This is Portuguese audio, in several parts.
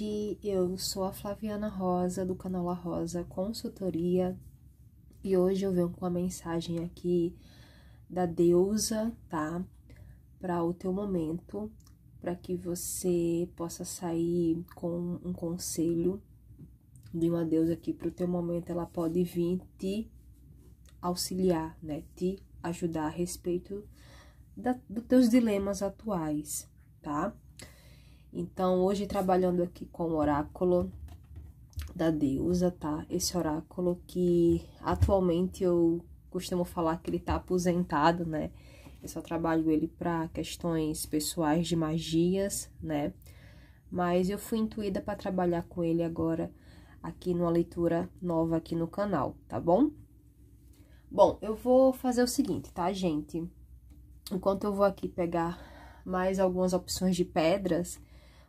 noite, eu sou a Flaviana Rosa do Canola Rosa Consultoria e hoje eu venho com a mensagem aqui da deusa, tá? Para o teu momento, para que você possa sair com um conselho de uma deusa aqui para o teu momento ela pode vir te auxiliar, né? Te ajudar a respeito da, dos teus dilemas atuais, tá? Então, hoje trabalhando aqui com o oráculo da deusa, tá? Esse oráculo que atualmente eu costumo falar que ele tá aposentado, né? Eu só trabalho ele para questões pessoais de magias, né? Mas eu fui intuída para trabalhar com ele agora aqui numa leitura nova aqui no canal, tá bom? Bom, eu vou fazer o seguinte, tá, gente? Enquanto eu vou aqui pegar mais algumas opções de pedras,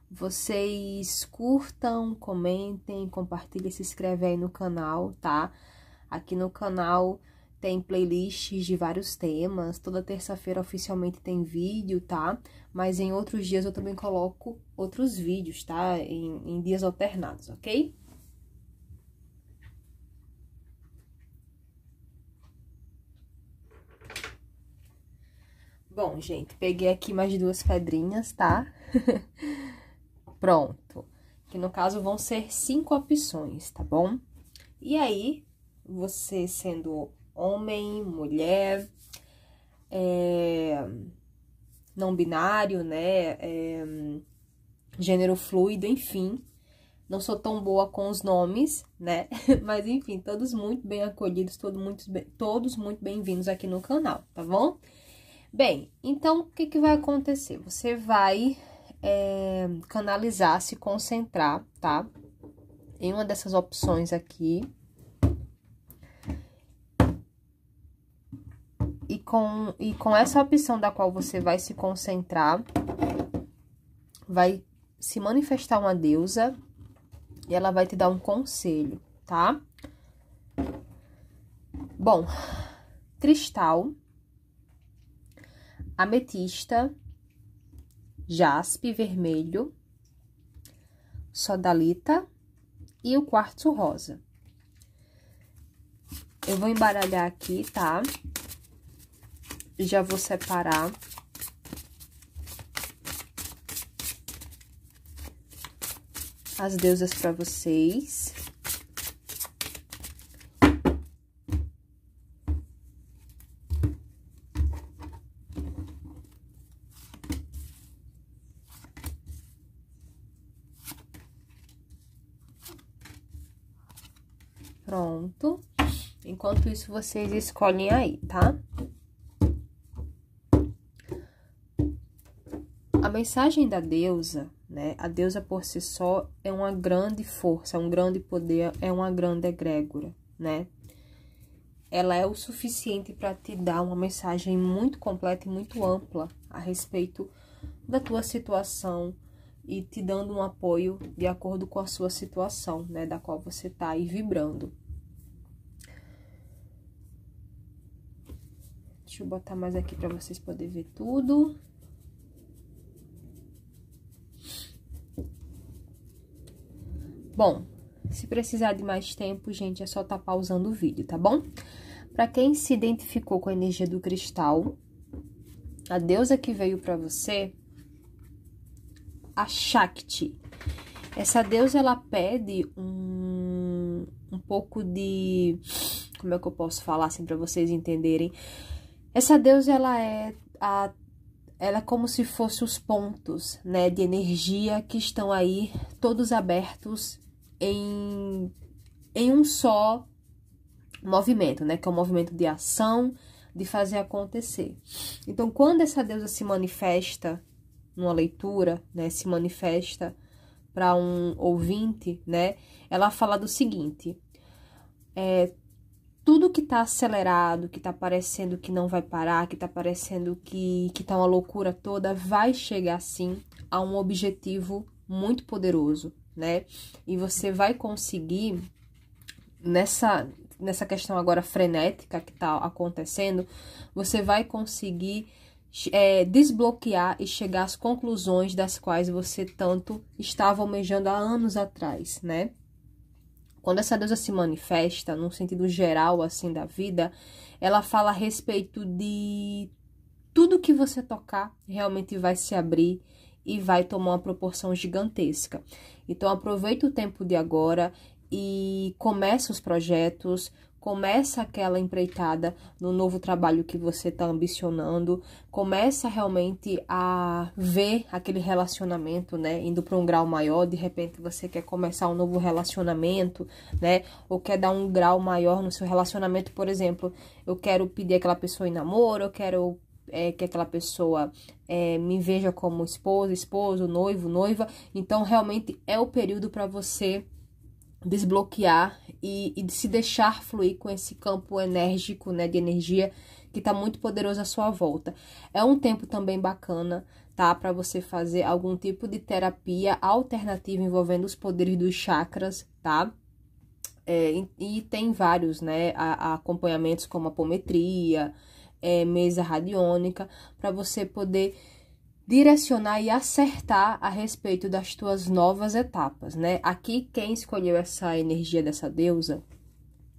vocês curtam, comentem, compartilhem, se inscrevem aí no canal, tá? Aqui no canal tem playlists de vários temas. Toda terça-feira oficialmente tem vídeo, tá? Mas em outros dias eu também coloco outros vídeos, tá? Em, em dias alternados, ok? Bom, gente, peguei aqui mais duas pedrinhas, tá? pronto. Que no caso vão ser cinco opções, tá bom? E aí, você sendo homem, mulher, é, não binário, né? É, gênero fluido, enfim. Não sou tão boa com os nomes, né? Mas enfim, todos muito bem acolhidos, todos muito, bem, todos muito bem-vindos aqui no canal, tá bom? Bem, então o que, que vai acontecer? Você vai é, canalizar, se concentrar, tá? Em uma dessas opções aqui. E com, e com essa opção da qual você vai se concentrar, vai se manifestar uma deusa e ela vai te dar um conselho, tá? Bom, cristal, ametista, jaspe vermelho, sodalita e o quartzo rosa. Eu vou embaralhar aqui, tá? Já vou separar. As deusas para vocês. isso, vocês escolhem aí, tá? A mensagem da deusa, né? A deusa por si só é uma grande força, é um grande poder, é uma grande egrégora, né? Ela é o suficiente para te dar uma mensagem muito completa e muito ampla a respeito da tua situação e te dando um apoio de acordo com a sua situação, né, da qual você está aí vibrando. Deixa eu botar mais aqui pra vocês poderem ver tudo. Bom, se precisar de mais tempo, gente, é só tá pausando o vídeo, tá bom? Pra quem se identificou com a energia do cristal, a deusa que veio pra você, a Shakti. Essa deusa, ela pede um, um pouco de... Como é que eu posso falar, assim, pra vocês entenderem? Essa deusa ela é a ela é como se fosse os pontos, né, de energia que estão aí todos abertos em em um só movimento, né, que é o um movimento de ação, de fazer acontecer. Então, quando essa deusa se manifesta numa leitura, né, se manifesta para um ouvinte, né, ela fala do seguinte: é, tudo que tá acelerado, que tá parecendo que não vai parar, que tá parecendo que, que tá uma loucura toda, vai chegar sim a um objetivo muito poderoso, né? E você vai conseguir nessa nessa questão agora frenética que tá acontecendo, você vai conseguir é, desbloquear e chegar às conclusões das quais você tanto estava almejando há anos atrás, né? Quando essa deusa se manifesta, num sentido geral assim da vida, ela fala a respeito de tudo que você tocar realmente vai se abrir e vai tomar uma proporção gigantesca. Então aproveita o tempo de agora e começa os projetos, Começa aquela empreitada no novo trabalho que você está ambicionando, começa realmente a ver aquele relacionamento, né, indo para um grau maior, de repente você quer começar um novo relacionamento, né, ou quer dar um grau maior no seu relacionamento, por exemplo, eu quero pedir aquela pessoa em namoro, eu quero é, que aquela pessoa é, me veja como esposa, esposo, noivo, noiva. Então, realmente é o período para você desbloquear e, e de se deixar fluir com esse campo enérgico, né, de energia que está muito poderoso à sua volta. É um tempo também bacana, tá, para você fazer algum tipo de terapia alternativa envolvendo os poderes dos chakras, tá? É, e, e, tem vários, né, a, a acompanhamentos como apometria, é, mesa radiônica, para você poder direcionar e acertar a respeito das tuas novas etapas, né? Aqui quem escolheu essa energia dessa deusa,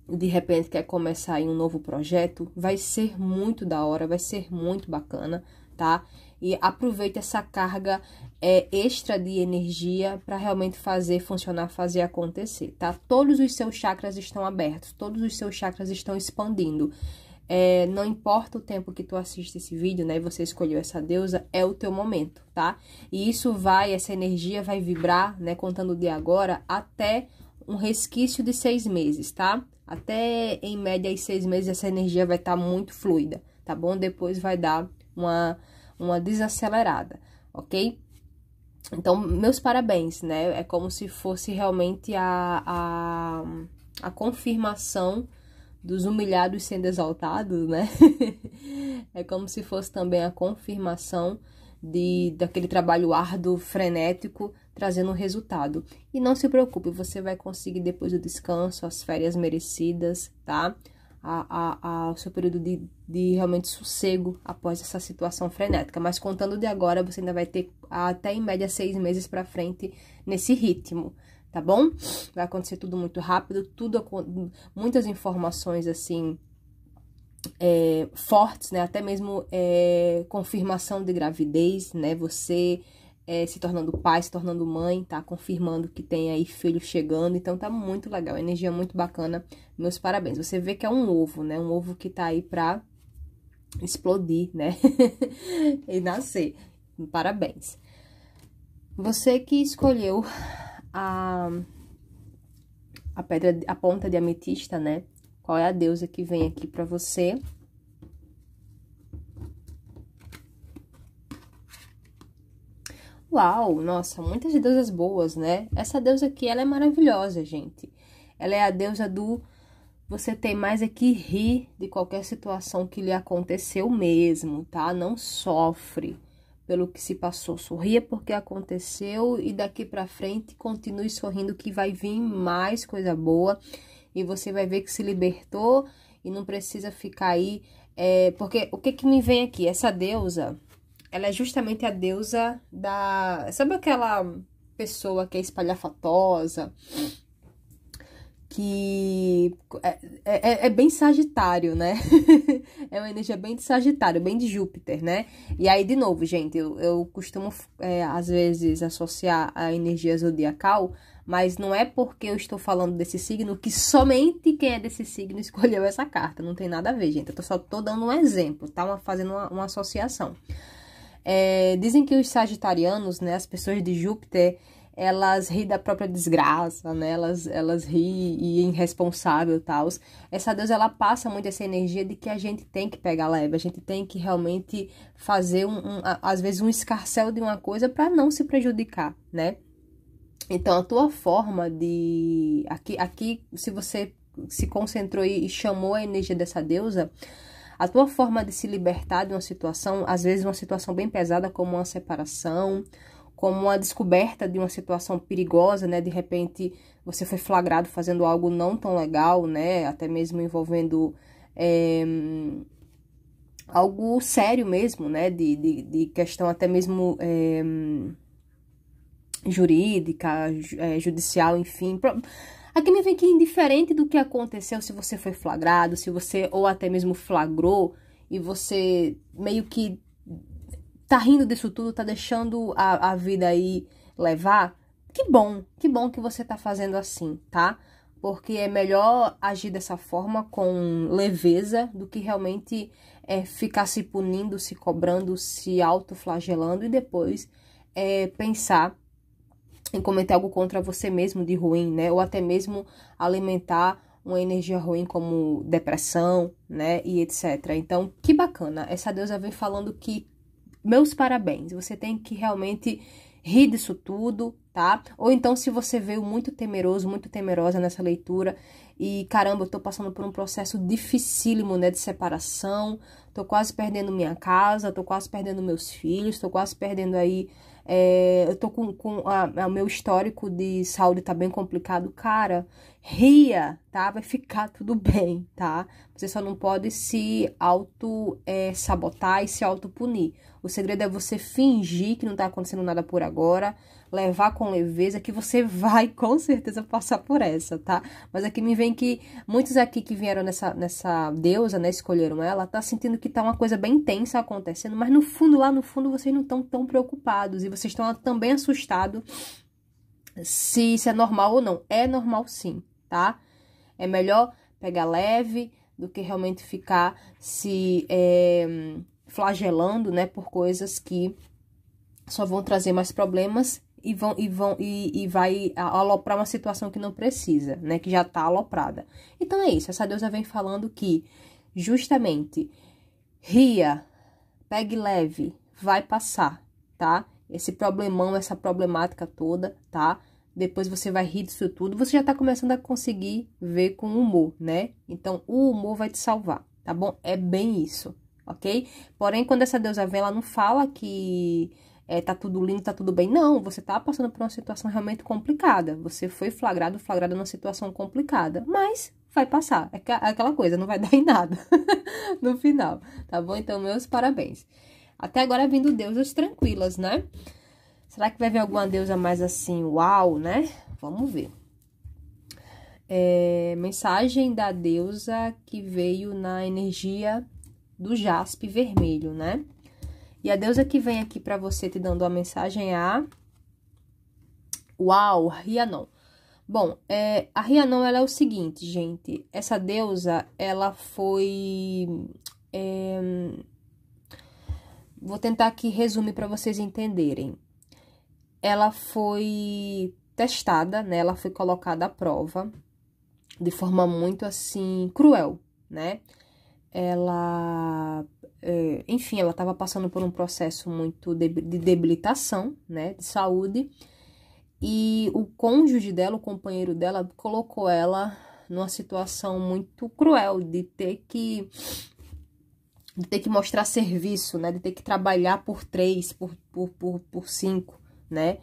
de repente quer começar em um novo projeto, vai ser muito da hora, vai ser muito bacana, tá? E aproveita essa carga é, extra de energia para realmente fazer funcionar, fazer acontecer, tá? Todos os seus chakras estão abertos, todos os seus chakras estão expandindo. É, não importa o tempo que tu assiste esse vídeo, né? E você escolheu essa deusa, é o teu momento, tá? E isso vai, essa energia vai vibrar, né? Contando de agora até um resquício de seis meses, tá? Até em média, em seis meses, essa energia vai estar tá muito fluida, tá bom? Depois vai dar uma, uma desacelerada, ok? Então, meus parabéns, né? É como se fosse realmente a, a, a confirmação dos humilhados sendo exaltados, né? é como se fosse também a confirmação de daquele trabalho árduo, frenético, trazendo um resultado. E não se preocupe, você vai conseguir depois do descanso, as férias merecidas, tá? A, a, a, o seu período de, de realmente sossego após essa situação frenética. Mas contando de agora, você ainda vai ter até em média seis meses para frente nesse ritmo tá bom? Vai acontecer tudo muito rápido, tudo muitas informações assim é, fortes, né? Até mesmo é, confirmação de gravidez, né? Você é, se tornando pai, se tornando mãe, tá? Confirmando que tem aí filho chegando. Então tá muito legal, energia muito bacana. Meus parabéns. Você vê que é um ovo, né? Um ovo que tá aí pra explodir, né? e nascer. Parabéns. Você que escolheu a, a pedra, a ponta de ametista, né? Qual é a deusa que vem aqui para você? Uau, nossa, muitas deusas boas, né? Essa deusa aqui, ela é maravilhosa, gente. Ela é a deusa do você tem mais é que rir de qualquer situação que lhe aconteceu mesmo, tá? Não sofre pelo que se passou, sorria porque aconteceu e daqui para frente continue sorrindo que vai vir mais coisa boa e você vai ver que se libertou e não precisa ficar aí, é, porque o que que me vem aqui? Essa deusa, ela é justamente a deusa da, sabe aquela pessoa que é espalhafatosa, que é, é, é, é, bem Sagitário, né? é uma energia bem de Sagitário, bem de Júpiter, né? E aí, de novo, gente, eu, eu costumo, é, às vezes, associar a energia zodiacal, mas não é porque eu estou falando desse signo que somente quem é desse signo escolheu essa carta. Não tem nada a ver, gente. Eu só tô dando um exemplo, tá? Uma, fazendo uma, uma associação. É, dizem que os sagitarianos, né, as pessoas de Júpiter elas ri da própria desgraça, né? Elas, elas ri e é irresponsável e tal. Essa deusa, ela passa muito essa energia de que a gente tem que pegar leve, a gente tem que realmente fazer, um, um às vezes, um escarcel de uma coisa para não se prejudicar, né? Então, a tua forma de... Aqui, aqui se você se concentrou e chamou a energia dessa deusa, a tua forma de se libertar de uma situação, às vezes uma situação bem pesada como uma separação como uma descoberta de uma situação perigosa, né? De repente você foi flagrado fazendo algo não tão legal, né? Até mesmo envolvendo é, algo sério mesmo, né? De, de, de questão até mesmo é, jurídica, eh, judicial, enfim. Aqui me vem que indiferente do que aconteceu, se você foi flagrado, se você ou até mesmo flagrou e você meio que tá rindo disso tudo, tá deixando a, a vida aí levar, que bom, que bom que você tá fazendo assim, tá? Porque é melhor agir dessa forma com leveza do que realmente é, ficar se punindo, se cobrando, se autoflagelando e depois é, pensar em cometer algo contra você mesmo de ruim, né? Ou até mesmo alimentar uma energia ruim como depressão, né? E etc. Então, que bacana. Essa deusa vem falando que meus parabéns. Você tem que realmente rir disso tudo, tá? Ou então, se você veio muito temeroso, muito temerosa nessa leitura e caramba, eu tô passando por um processo dificílimo, né? De separação, tô quase perdendo minha casa, tô quase perdendo meus filhos, tô quase perdendo aí. É, eu tô com. com a, a, meu histórico de saúde tá bem complicado. Cara, ria, tá? Vai ficar tudo bem, tá? Você só não pode se auto-sabotar é, e se auto-punir. O segredo é você fingir que não está acontecendo nada por agora, levar com leveza, que você vai com certeza passar por essa, tá? Mas aqui me vem que muitos aqui que vieram nessa, nessa deusa, né, escolheram ela, tá sentindo que tá uma coisa bem intensa acontecendo, mas no fundo, lá no fundo, vocês não estão tão preocupados e vocês estão também assustados se isso é normal ou não. É normal sim, tá? É melhor pegar leve do que realmente ficar se. É flagelando, né, por coisas que só vão trazer mais problemas e vão e vão e, e vai aloprar uma situação que não precisa, né, que já está aloprada. Então é isso, essa deusa vem falando que justamente ria, pegue leve, vai passar, tá? Esse problemão, essa problemática toda, tá? Depois você vai rir disso tudo, você já está começando a conseguir ver com humor, né? Então o humor vai te salvar, tá bom? É bem isso ok? Porém, quando essa deusa vem, ela não fala que é, tá tudo lindo, tá tudo bem. Não, você tá passando por uma situação realmente complicada. Você foi flagrado, flagrado numa situação complicada. Mas vai passar. É aquela é coisa, não vai dar em nada no final, tá bom? Então, meus parabéns. Até agora vindo deusas tranquilas, né? Será que vai vir alguma deusa mais assim, uau, né? Vamos ver. É, mensagem da deusa que veio na energia do jaspe vermelho, né? E a deusa que vem aqui para você te dando a mensagem é a Uau, Rianon. Bom, é, a Rianon ela é o seguinte, gente. Essa deusa, ela foi é... Vou tentar aqui resumir para vocês entenderem. Ela foi testada, né? Ela foi colocada à prova de forma muito assim cruel, né? ela, é, enfim, ela estava passando por um processo muito de, debilitação, né, de saúde, e o cônjuge dela, o companheiro dela, colocou ela numa situação muito cruel de ter que de ter que mostrar serviço, né, de ter que trabalhar por três, por, por, por, por cinco, né,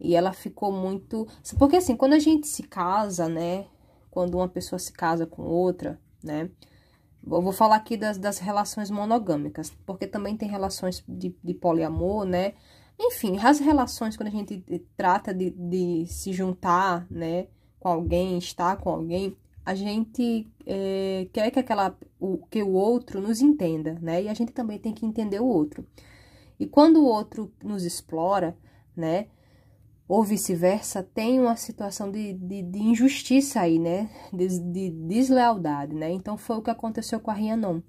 e ela ficou muito. Porque assim, quando a gente se casa, né? Quando uma pessoa se casa com outra, né? Eu vou falar aqui das, das relações monogâmicas, porque também tem relações de, de poliamor, né? Enfim, as relações, quando a gente trata de, de se juntar, né, com alguém, estar com alguém, a gente é, quer que, aquela, o, que o outro nos entenda, né? E a gente também tem que entender o outro. E quando o outro nos explora, né? ou vice-versa, tem uma situação de, de, de injustiça aí, né? De, de, deslealdade, né? Então foi o que aconteceu com a Rianon.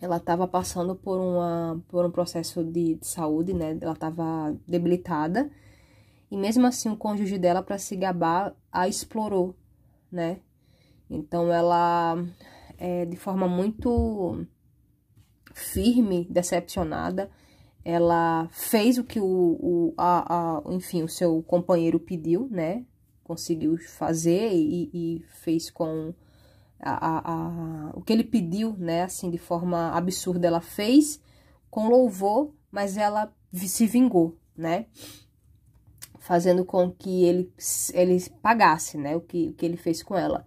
Ela estava passando por, uma, por um processo de, saúde, né? Ela estava debilitada. E mesmo assim, o cônjuge dela, para se gabar, a explorou, né? Então ela, é, de forma muito firme, decepcionada, ela fez o que o, o a, a, enfim, o seu companheiro pediu, né? Conseguiu fazer e, e fez com a, a, o que ele pediu, né? Assim, de forma absurda, ela fez com louvor, mas ela se vingou, né? Fazendo com que ele, ele pagasse, né? O que, o que ele fez com ela.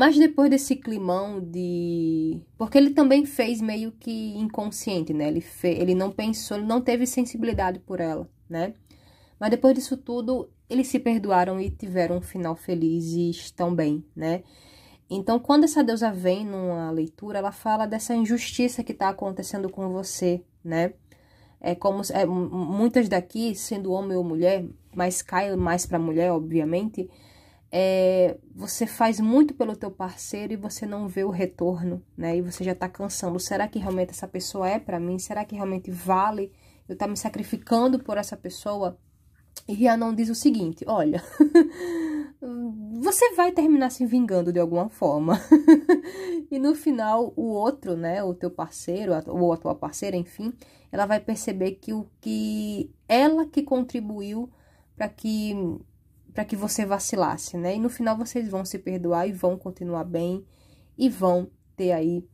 Mas depois desse climão de... Porque ele também fez meio que inconsciente, né? Ele, fe... ele não pensou, ele não teve sensibilidade por ela, né? Mas depois disso tudo, eles se perdoaram e tiveram um final feliz e estão bem, né? Então, quando essa deusa vem numa leitura, ela fala dessa injustiça que está acontecendo com você, né? É como é, muitas daqui, sendo homem ou mulher, mas cai mais para mulher, obviamente, é, você faz muito pelo teu parceiro e você não vê o retorno, né? E você já tá cansando. Será que realmente essa pessoa é para mim? Será que realmente vale eu tá me sacrificando por essa pessoa? E não diz o seguinte, olha, você vai terminar se vingando de alguma forma. e no final, o outro, né, o teu parceiro, ou a tua parceira, enfim, ela vai perceber que o que ela que contribuiu para que para que você vacilasse, né? E no final vocês vão se perdoar e vão continuar bem e vão ter aí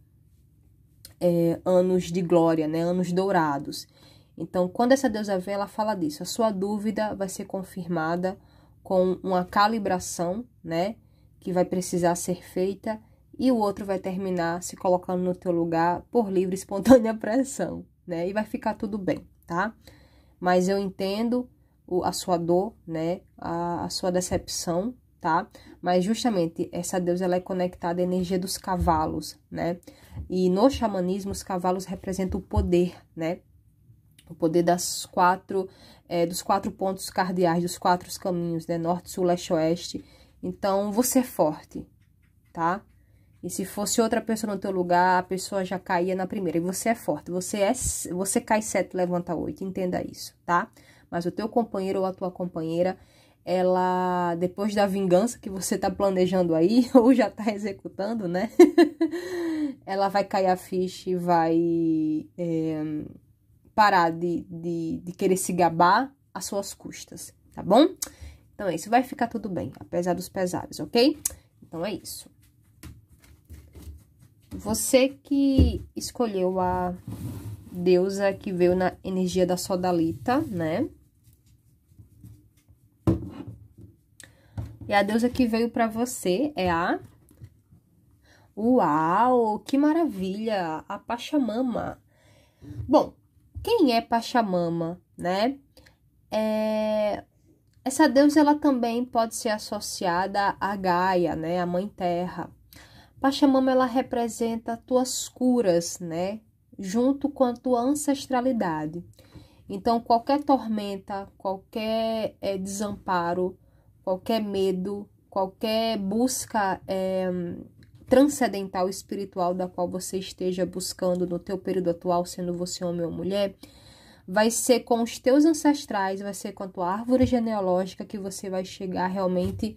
é, anos de glória, né? Anos dourados. Então, quando essa deusa vem, ela fala disso. A sua dúvida vai ser confirmada com uma calibração, né? Que vai precisar ser feita e o outro vai terminar se colocando no teu lugar por livre e espontânea pressão, né? E vai ficar tudo bem, tá? Mas eu entendo a sua dor, né? A, a sua decepção, tá? Mas justamente essa deusa ela é conectada à energia dos cavalos, né? E no xamanismo os cavalos representam o poder, né? O poder das quatro, é, dos quatro pontos cardeais, dos quatro caminhos, né? Norte, sul, leste, oeste. Então você é forte, tá? E se fosse outra pessoa no teu lugar, a pessoa já caía na primeira. E você é forte, você é, você cai sete, levanta oito, entenda isso, tá? mas o teu companheiro ou a tua companheira, ela, depois da vingança que você tá planejando aí, ou já tá executando, né? ela vai cair a ficha e vai é, parar de, de, de querer se gabar às suas custas, tá bom? Então é isso, vai ficar tudo bem, apesar dos pesares, ok? Então é isso. Você que escolheu a deusa que veio na energia da Sodalita, né? E a deusa que veio para você é a Uau, que maravilha! A Pachamama. Bom, quem é Pachamama, né? É... Essa deusa ela também pode ser associada à Gaia, né? A Mãe Terra. Pachamama ela representa tuas curas, né? Junto com a tua ancestralidade. Então, qualquer tormenta, qualquer é, desamparo, qualquer medo, qualquer busca é, transcendental espiritual da qual você esteja buscando no teu período atual, sendo você homem ou mulher, vai ser com os teus ancestrais, vai ser com a tua árvore genealógica que você vai chegar realmente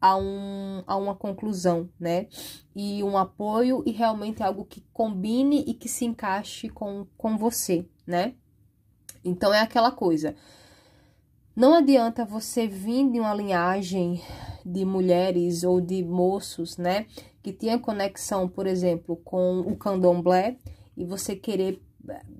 a, um, a uma conclusão, né? E um apoio e realmente algo que combine e que se encaixe com, com você, né? Então é aquela coisa. Não adianta você vir de uma linhagem de mulheres ou de moços, né, que tinha conexão, por exemplo, com o candomblé e você querer,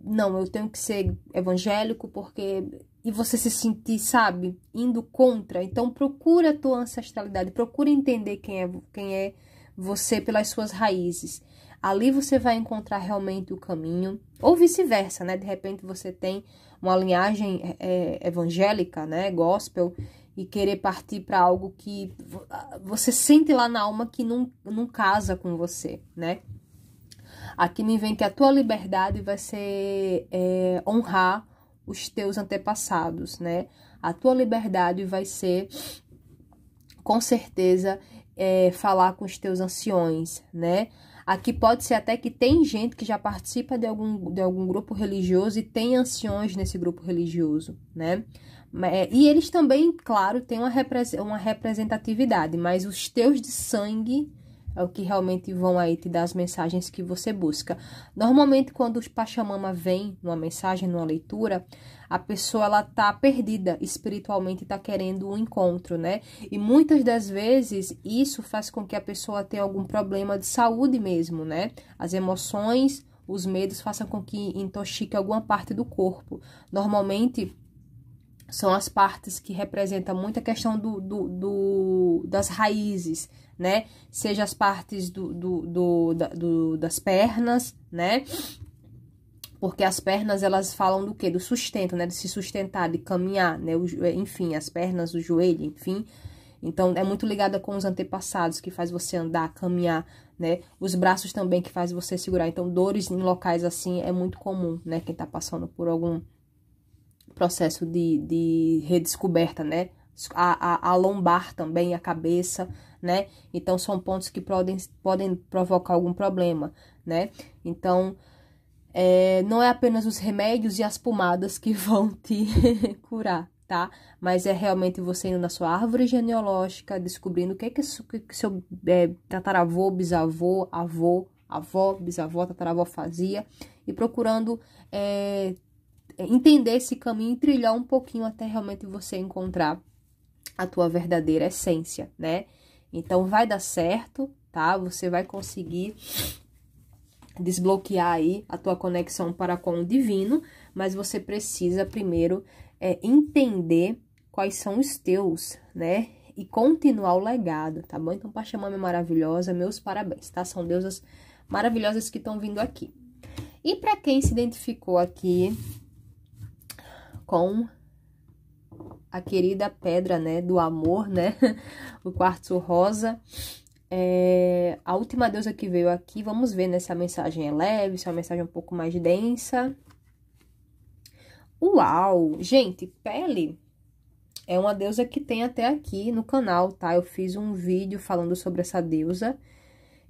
não, eu tenho que ser evangélico porque e você se sentir, sabe, indo contra. Então procura a tua ancestralidade, procura entender quem é quem é você pelas suas raízes. Ali você vai encontrar realmente o caminho, ou vice-versa, né? De repente você tem uma linhagem é, evangélica, né, gospel, e querer partir para algo que você sente lá na alma que não, não casa com você, né? Aqui me vem que a tua liberdade vai ser é, honrar os teus antepassados, né? A tua liberdade vai ser, com certeza, é, falar com os teus anciões, né? Aqui pode ser até que tem gente que já participa de algum, de algum grupo religioso e tem anciões nesse grupo religioso, né? É, e eles também, claro, têm uma representatividade, mas os teus de sangue é o que realmente vão aí te dar as mensagens que você busca. Normalmente, quando o Pachamama vem numa mensagem, numa leitura, a pessoa ela tá perdida espiritualmente, tá querendo um encontro, né? E muitas das vezes isso faz com que a pessoa tenha algum problema de saúde mesmo, né? As emoções, os medos façam com que intoxique alguma parte do corpo. Normalmente são as partes que representam muito a questão do, do, do das raízes, né? Seja as partes do, do, do, da, do, das pernas, né? Porque as pernas, elas falam do quê? Do sustento, né? De se sustentar, de caminhar, né? O, enfim, as pernas, o joelho, enfim. Então, é muito ligada com os antepassados, que faz você andar, caminhar, né? Os braços também, que faz você segurar. Então, dores em locais assim é muito comum, né? Quem tá passando por algum processo de, de redescoberta, né? A, a, a, lombar também, a cabeça, né? Então, são pontos que podem, podem provocar algum problema, né? Então, é, não é apenas os remédios e as pomadas que vão te curar, tá? Mas é realmente você indo na sua árvore genealógica, descobrindo o que é que, é que seu é, tataravô, bisavô, avô, avó, bisavó, tataravó fazia e procurando é, entender esse caminho e trilhar um pouquinho até realmente você encontrar a tua verdadeira essência, né? Então vai dar certo, tá? Você vai conseguir desbloquear aí a tua conexão para com o divino, mas você precisa primeiro é, entender quais são os teus, né? E continuar o legado, tá bom? Então, Pachamama é maravilhosa, meus parabéns, tá? São deusas maravilhosas que estão vindo aqui. E para quem se identificou aqui, com a querida pedra, né, do amor, né, o quartzo rosa. É, a última deusa que veio aqui, vamos ver né, se a mensagem é leve, se é uma mensagem um pouco mais densa. Uau! Gente, pele é uma deusa que tem até aqui no canal, tá? Eu fiz um vídeo falando sobre essa deusa.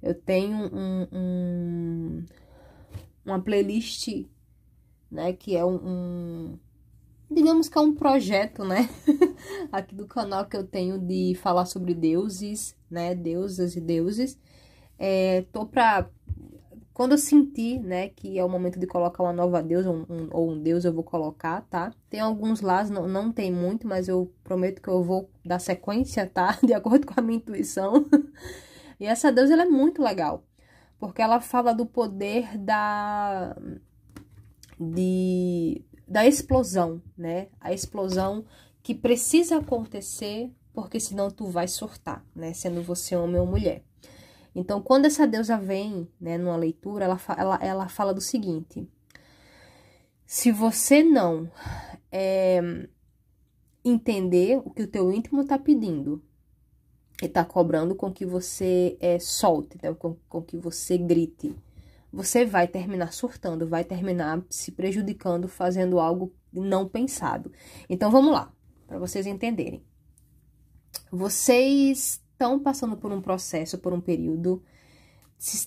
Eu tenho um, um uma playlist, né, que é um digamos que é um projeto, né? Aqui do canal que eu tenho de falar sobre deuses, né? Deusas e deuses. É, tô pra. Quando eu sentir, né, que é o momento de colocar uma nova deusa um, um, ou um deus, eu vou colocar, tá? Tem alguns lá, não, não tem muito, mas eu prometo que eu vou dar sequência, tá? De acordo com a minha intuição. e essa deusa, ela é muito legal. Porque ela fala do poder da. de da explosão, né? A explosão que precisa acontecer, porque senão tu vai surtar, né? Sendo você homem ou mulher. Então, quando essa deusa vem, né, numa leitura, ela, ela, ela fala do seguinte: se você não é, entender o que o teu íntimo está pedindo, e está cobrando com que você é, solte, né, com, com que você grite, você vai terminar surtando, vai terminar se prejudicando, fazendo algo não pensado. Então vamos lá, para vocês entenderem. Vocês estão passando por um processo, por um período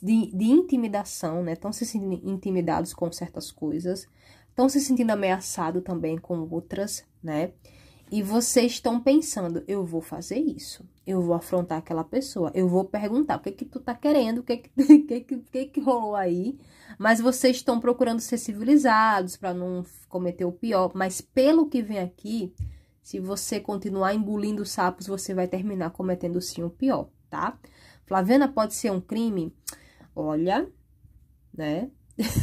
de, de intimidação, né? Estão se sentindo intimidados com certas coisas, estão se sentindo ameaçados também com outras, né? e vocês estão pensando, eu vou fazer isso, eu vou afrontar aquela pessoa, eu vou perguntar o que é que tu tá querendo, o que é que, o que, que, que, que rolou aí, mas vocês estão procurando ser civilizados para não cometer o pior, mas pelo que vem aqui, se você continuar engolindo sapos, você vai terminar cometendo sim o pior, tá? Flaviana pode ser um crime? Olha, né?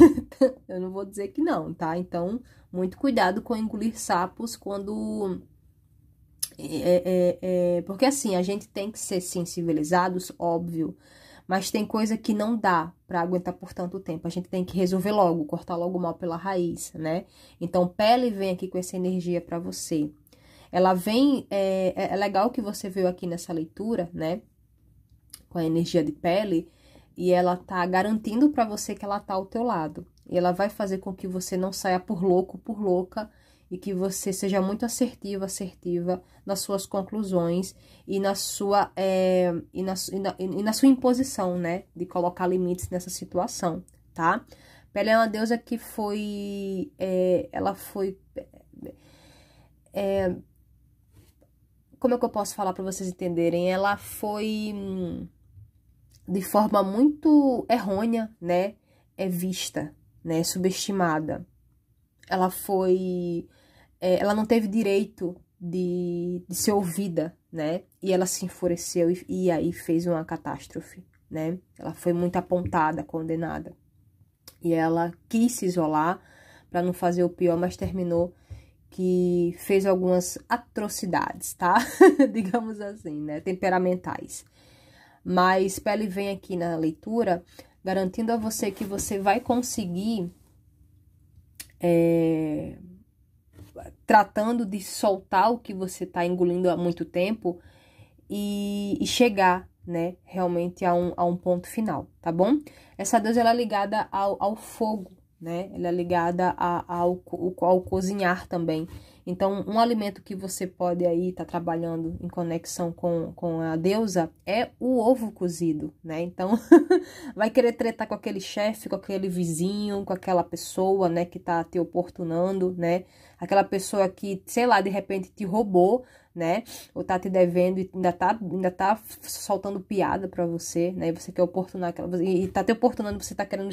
eu não vou dizer que não, tá? Então, muito cuidado com engolir sapos quando é, é, é, porque assim, a gente tem que ser sensibilizados, óbvio, mas tem coisa que não dá para aguentar por tanto tempo. A gente tem que resolver logo, cortar logo o mal pela raiz, né? Então, pele vem aqui com essa energia para você. Ela vem, é, é, é legal que você veio aqui nessa leitura, né? Com a energia de pele, e ela tá garantindo para você que ela tá ao teu lado. E ela vai fazer com que você não saia por louco, por louca, e que você seja muito assertivo, assertiva nas suas conclusões e na sua, é, e, na, e, na, e na sua imposição, né? De colocar limites nessa situação, tá? Pele é uma deusa que foi. É, ela foi. É, como é que eu posso falar para vocês entenderem? Ela foi hum, de forma muito errônea, né? É vista, né? Subestimada. Ela foi é, ela não teve direito de, de ser ouvida, né? E ela se enfureceu e, e aí fez uma catástrofe, né? Ela foi muito apontada, condenada. E ela quis se isolar para não fazer o pior, mas terminou que fez algumas atrocidades, tá? Digamos assim, né? Temperamentais. Mas Pele vem aqui na leitura garantindo a você que você vai conseguir é, tratando de soltar o que você está engolindo há muito tempo e, e, chegar, né, realmente a um, a um ponto final, tá bom? Essa deusa ela é ligada ao, ao fogo, né? Ela é ligada a, ao, ao cozinhar também. Então, um alimento que você pode aí estar tá trabalhando em conexão com, com a deusa é o ovo cozido, né? Então, vai querer tretar com aquele chefe, com aquele vizinho, com aquela pessoa, né, que tá te oportunando, né? Aquela pessoa que, sei lá, de repente te roubou, né? Ou tá te devendo e ainda tá, ainda tá soltando piada para você, né? E você quer oportunar aquela. E tá te oportunando, você tá querendo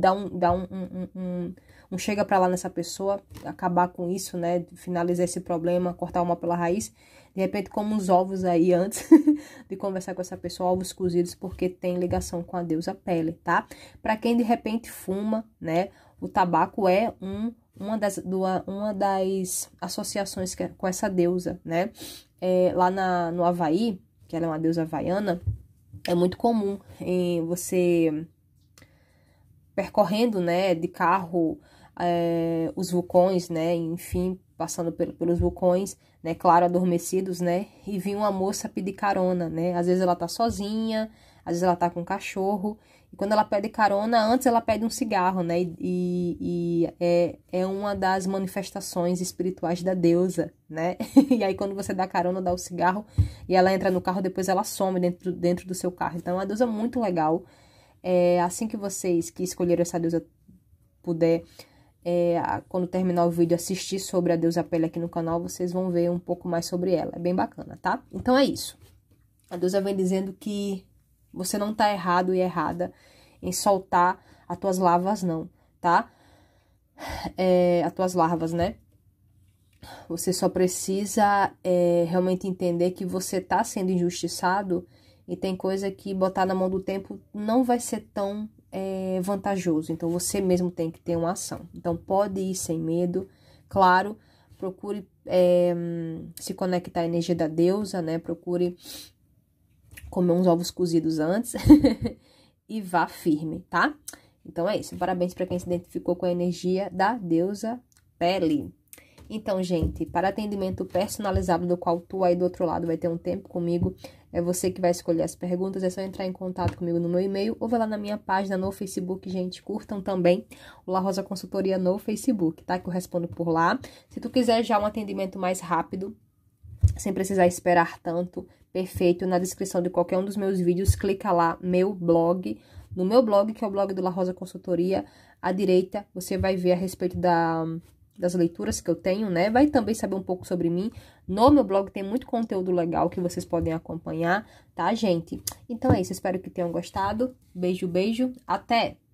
dar um. Dar um, um, um um chega para lá nessa pessoa, acabar com isso, né? Finalizar esse problema, cortar uma pela raiz. De repente, como os ovos aí antes de conversar com essa pessoa, ovos cozidos, porque tem ligação com a deusa pele, tá? Para quem de repente fuma, né? O tabaco é um uma das, uma das associações que, é com essa deusa, né? É, lá na, no Havaí, que ela é uma deusa havaiana, é muito comum em você percorrendo, né, de carro é, os vulcões, né? Enfim, passando pelo, pelos vulcões, né? Claro, adormecidos, né? E vinha uma moça pedir carona, né? Às vezes ela tá sozinha, às vezes ela tá com um cachorro. E quando ela pede carona, antes ela pede um cigarro, né? E, e é, é uma das manifestações espirituais da deusa, né? e aí quando você dá carona, dá o cigarro e ela entra no carro, depois ela some dentro, dentro do seu carro. Então é uma deusa muito legal. É, assim que vocês que escolheram essa deusa puder é, quando terminar o vídeo, assistir sobre a Deusa Pele aqui no canal, vocês vão ver um pouco mais sobre ela. É bem bacana, tá? Então é isso. A deusa vem dizendo que você não tá errado e errada em soltar as tuas larvas não, tá? É, as tuas larvas, né? Você só precisa é, realmente entender que você tá sendo injustiçado e tem coisa que botar na mão do tempo não vai ser tão é, vantajoso. Então, você mesmo tem que ter uma ação. Então, pode ir sem medo, claro. Procure é, se conectar à energia da deusa, né? Procure comer uns ovos cozidos antes e vá firme, tá? Então é isso. Parabéns para quem se identificou com a energia da deusa pele. Então, gente, para atendimento personalizado, do qual tu aí do outro lado vai ter um tempo comigo, é você que vai escolher as perguntas, é só entrar em contato comigo no meu e-mail ou vai lá na minha página no Facebook, gente, curtam também o La Rosa Consultoria no Facebook, tá? Que eu respondo por lá. Se tu quiser já um atendimento mais rápido, sem precisar esperar tanto, perfeito, na descrição de qualquer um dos meus vídeos, clica lá, meu blog, no meu blog, que é o blog do La Rosa Consultoria, à direita, você vai ver a respeito da das leituras que eu tenho, né? Vai também saber um pouco sobre mim. No meu blog tem muito conteúdo legal que vocês podem acompanhar, tá, gente? Então é isso, espero que tenham gostado. Beijo, beijo. Até!